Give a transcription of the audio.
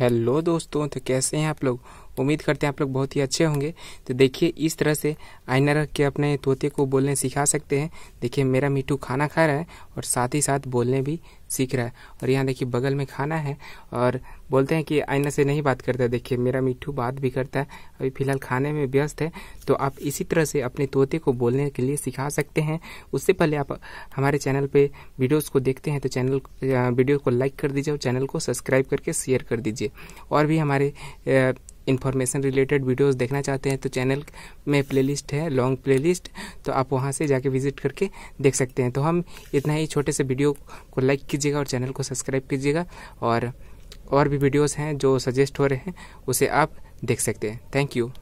hello दोस्तों तो कैसे हैं आप लोग उम्मीद करते हैं आप लोग बहुत ही अच्छे होंगे तो देखिए इस तरह से आईना रख के अपने तोते को बोलने सिखा सकते हैं देखिए मेरा मिट्टू खाना खा रहा है और साथ ही साथ बोलने भी सीख रहा है और यहाँ देखिए बगल में खाना है और बोलते हैं कि आईना से नहीं बात करता देखिए मेरा मिट्टू बात भी करता है अभी फिलहाल खाने में व्यस्त है तो आप इसी तरह से अपने तोते को बोलने के लिए सिखा सकते हैं उससे पहले आप हमारे चैनल पे वीडियोस को देखते हैं तो चैनल वीडियो को लाइक कर दीजिए और चैनल को सब्सक्राइब करके शेयर कर दीजिए और भी हमारे इन्फॉर्मेशन रिलेटेड वीडियोस देखना चाहते हैं तो चैनल में प्लेलिस्ट है लॉन्ग प्लेलिस्ट तो आप वहाँ से जाके विजिट करके देख सकते हैं तो हम इतना ही छोटे से वीडियो को लाइक कीजिएगा और चैनल को सब्सक्राइब कीजिएगा और और भी वीडियोस हैं जो सजेस्ट हो रहे हैं उसे आप देख सकते हैं थैंक यू